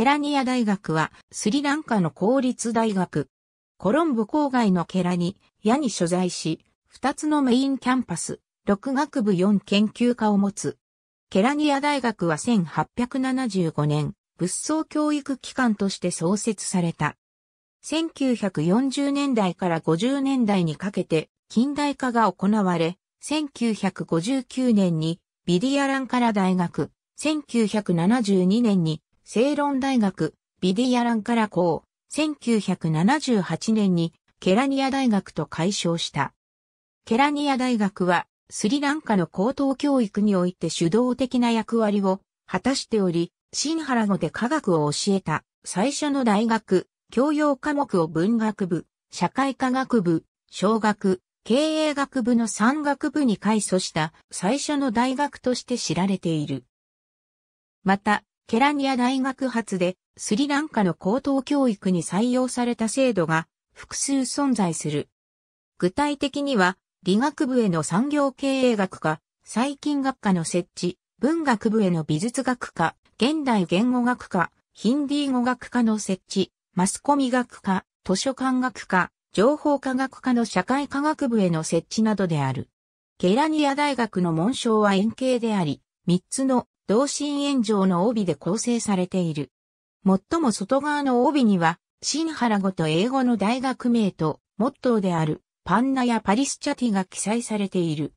ケラニア大学はスリランカの公立大学。コロンボ郊外のケラニ矢に所在し、二つのメインキャンパス、六学部四研究科を持つ。ケラニア大学は1875年、物騒教育機関として創設された。1940年代から50年代にかけて近代化が行われ、1959年にビディアランカラ大学、1972年に正論大学、ビディアランから校、1978年にケラニア大学と解消した。ケラニア大学はスリランカの高等教育において主導的な役割を果たしており、シンハラ語で科学を教えた最初の大学、教養科目を文学部、社会科学部、小学、経営学部の三学部に改組した最初の大学として知られている。また、ケラニア大学発でスリランカの高等教育に採用された制度が複数存在する。具体的には理学部への産業経営学科、細菌学科の設置、文学部への美術学科、現代言語学科、ヒンディー語学科の設置、マスコミ学科、図書館学科、情報科学科の社会科学部への設置などである。ケラニア大学の紋章は円形であり、3つの同心円状の帯で構成されている。最も外側の帯には、新原語と英語の大学名と、モットーである、パンナやパリスチャティが記載されている。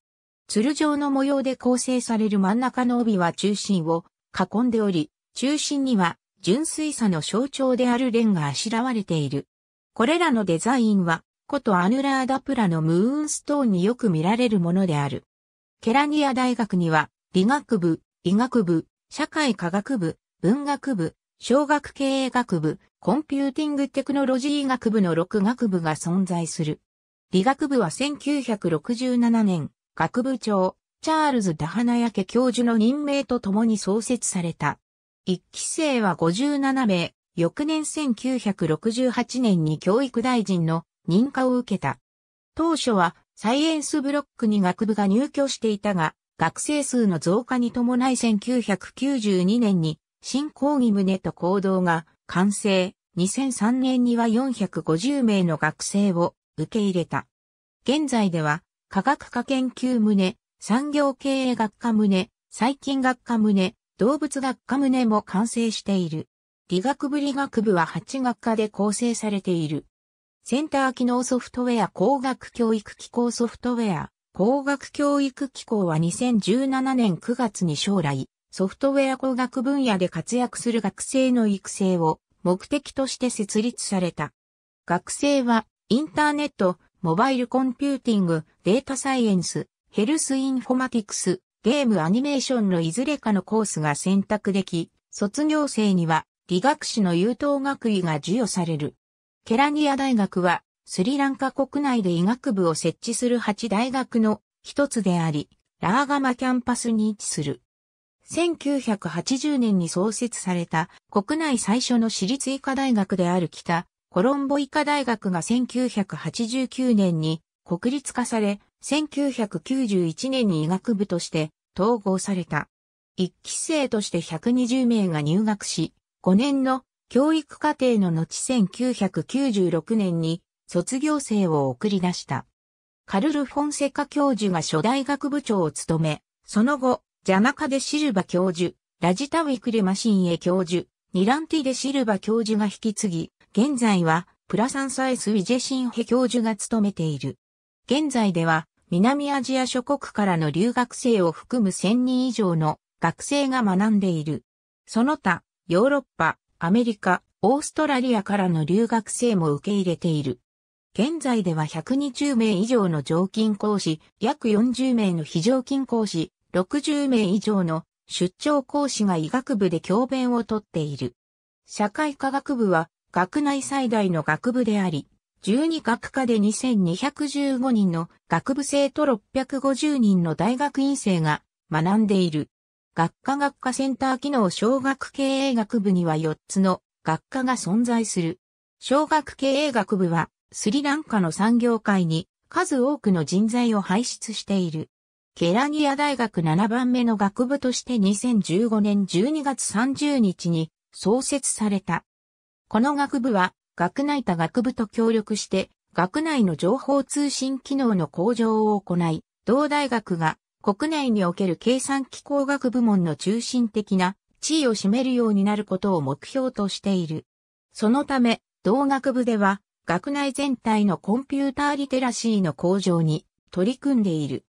鶴状の模様で構成される真ん中の帯は中心を囲んでおり、中心には純粋さの象徴であるレンがあしらわれている。これらのデザインは、ことアヌラーダプラのムーンストーンによく見られるものである。ケラニア大学には、理学部、医学部、社会科学部、文学部、小学経営学部、コンピューティングテクノロジー学部の6学部が存在する。理学部は1967年、学部長、チャールズ・ダハナヤケ教授の任命とともに創設された。1期生は57名、翌年1968年に教育大臣の認可を受けた。当初はサイエンスブロックに学部が入居していたが、学生数の増加に伴い1992年に新講義旨と行動が完成、2003年には450名の学生を受け入れた。現在では科学科研究棟、産業経営学科棟、細菌学科棟、動物学科棟も完成している。理学部理学部は8学科で構成されている。センター機能ソフトウェア工学教育機構ソフトウェア工学教育機構は2017年9月に将来、ソフトウェア工学分野で活躍する学生の育成を目的として設立された。学生はインターネット、モバイルコンピューティング、データサイエンス、ヘルスインフォマティクス、ゲームアニメーションのいずれかのコースが選択でき、卒業生には理学士の優等学位が授与される。ケラニア大学はスリランカ国内で医学部を設置する8大学の一つであり、ラーガマキャンパスに位置する。1980年に創設された国内最初の私立医科大学である北コロンボ医科大学が1989年に国立化され、1991年に医学部として統合された。一期生として120名が入学し、5年の教育課程の後1996年に卒業生を送り出した。カルル・フォンセカ教授が初代学部長を務め、その後、ジャマカデ・シルバ教授、ラジタウィクルマシンエ教授、ニランティデ・シルバ教授が引き継ぎ、現在はプラサンサイス・ウィジェシンヘ教授が務めている。現在では南アジア諸国からの留学生を含む1000人以上の学生が学んでいる。その他、ヨーロッパ、アメリカ、オーストラリアからの留学生も受け入れている。現在では120名以上の常勤講師、約40名の非常勤講師、60名以上の出張講師が医学部で教鞭をとっている。社会科学部は学内最大の学部であり、12学科で2215人の学部生と650人の大学院生が学んでいる。学科学科センター機能小学経営学部には4つの学科が存在する。小学経営学部はスリランカの産業界に数多くの人材を輩出している。ケラニア大学7番目の学部として2015年12月30日に創設された。この学部は学内他学部と協力して学内の情報通信機能の向上を行い、同大学が国内における計算機工学部門の中心的な地位を占めるようになることを目標としている。そのため、同学部では学内全体のコンピューターリテラシーの向上に取り組んでいる。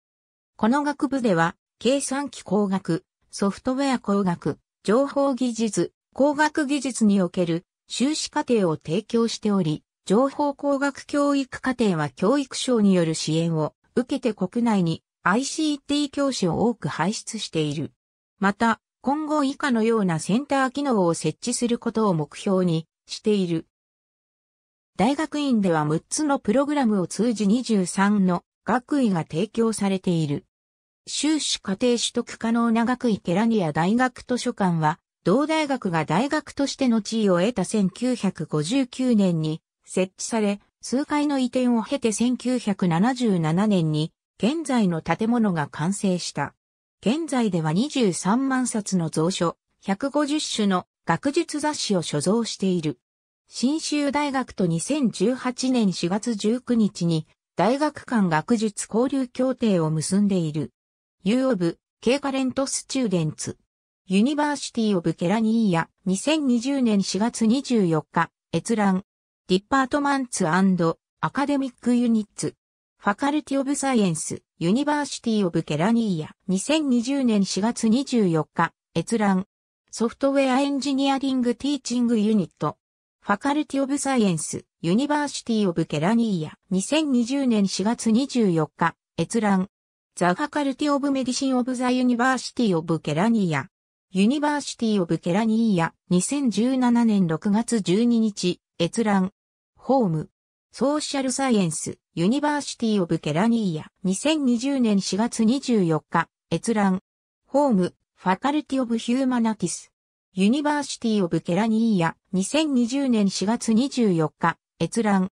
この学部では、計算機工学、ソフトウェア工学、情報技術、工学技術における修士課程を提供しており、情報工学教育課程は教育省による支援を受けて国内に ICT 教師を多く輩出している。また、今後以下のようなセンター機能を設置することを目標にしている。大学院では6つのプログラムを通じ23の学位が提供されている。修士課程取得可能な学位ケラニア大学図書館は、同大学が大学としての地位を得た1959年に設置され、数回の移転を経て1977年に現在の建物が完成した。現在では23万冊の蔵書、150種の学術雑誌を所蔵している。新州大学と2018年4月19日に大学間学術交流協定を結んでいる。U of K Current Students University of k e r 2020年4月24日閲覧ディパートマンツアカデミックユニッツファカルティオブサイエンスユニバーシティオブケラニーヤ2020年4月24日閲覧ソフトウェアエンジニアリングティーチングユニットファカルティオブサイエンス、ユニバーシティオブケラニーヤ、2020年4月24日、閲覧。ザ・ファカルティオブメディシンオブザ・ユニバーシティオブケラニーヤ、ユニバーシティオブケラニーヤ、2017年6月12日、閲覧。ホーム。ソーシャルサイエンス、ユニバーシティオブケラニーヤ、2020年4月24日、閲覧。ホーム、ファカルティオブヒューマナティス。ユニバーシティオブケラニーヤ、2020年4月24日、閲覧。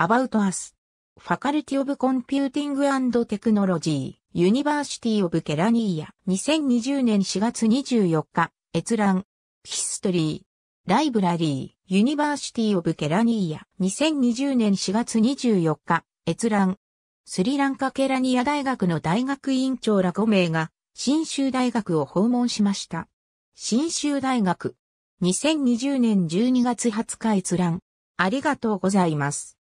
About Us。Faculty of Computing and Technology, University of k e r a n i a 2020年4月24日、閲覧。History。Library, University of k e r a n i a 2020年4月24日、閲覧。スリランカケラニア大学の大学院長ら5名が、新州大学を訪問しました。新州大学、2020年12月20日閲覧。ありがとうございます。